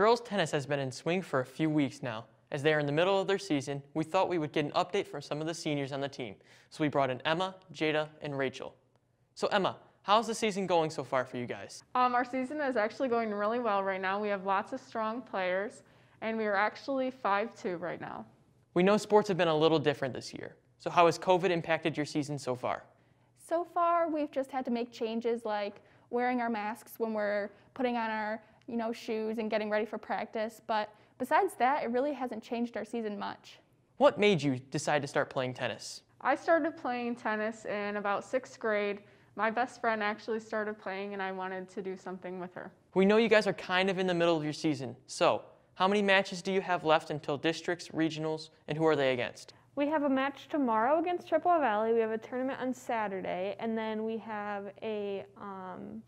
Girls tennis has been in swing for a few weeks now. As they are in the middle of their season, we thought we would get an update from some of the seniors on the team. So we brought in Emma, Jada, and Rachel. So Emma, how's the season going so far for you guys? Um, our season is actually going really well right now. We have lots of strong players, and we are actually 5-2 right now. We know sports have been a little different this year. So how has COVID impacted your season so far? So far, we've just had to make changes like wearing our masks when we're putting on our you know, shoes and getting ready for practice. But besides that, it really hasn't changed our season much. What made you decide to start playing tennis? I started playing tennis in about sixth grade. My best friend actually started playing and I wanted to do something with her. We know you guys are kind of in the middle of your season, so how many matches do you have left until districts, regionals, and who are they against? We have a match tomorrow against Chippewa Valley. We have a tournament on Saturday, and then we have a um,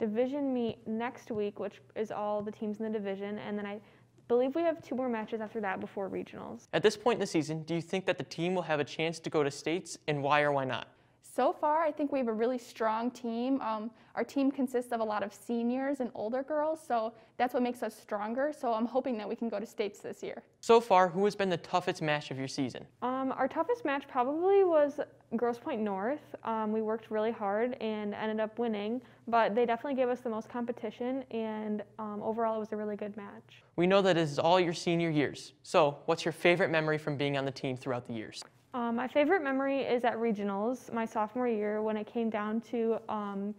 division meet next week, which is all the teams in the division, and then I believe we have two more matches after that before regionals. At this point in the season, do you think that the team will have a chance to go to states, and why or why not? So far, I think we have a really strong team. Um, our team consists of a lot of seniors and older girls, so that's what makes us stronger. So I'm hoping that we can go to states this year. So far, who has been the toughest match of your season? Um, our toughest match probably was Girls Point North. Um, we worked really hard and ended up winning, but they definitely gave us the most competition, and um, overall, it was a really good match. We know that it's all your senior years. So, what's your favorite memory from being on the team throughout the years? Um, my favorite memory is at regionals my sophomore year when it came down to um,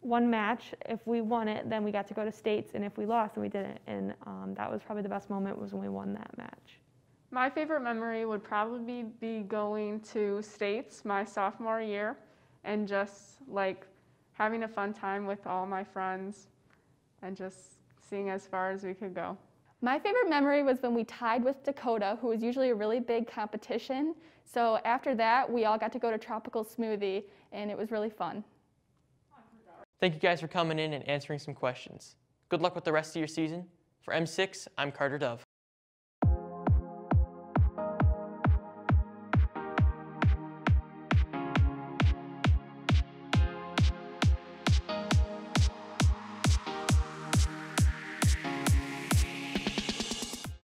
one match. If we won it, then we got to go to states, and if we lost, then we didn't. And um, that was probably the best moment was when we won that match. My favorite memory would probably be going to states my sophomore year, and just like having a fun time with all my friends, and just seeing as far as we could go. My favorite memory was when we tied with Dakota, who was usually a really big competition. So after that, we all got to go to Tropical Smoothie, and it was really fun. Thank you guys for coming in and answering some questions. Good luck with the rest of your season. For M6, I'm Carter Dove.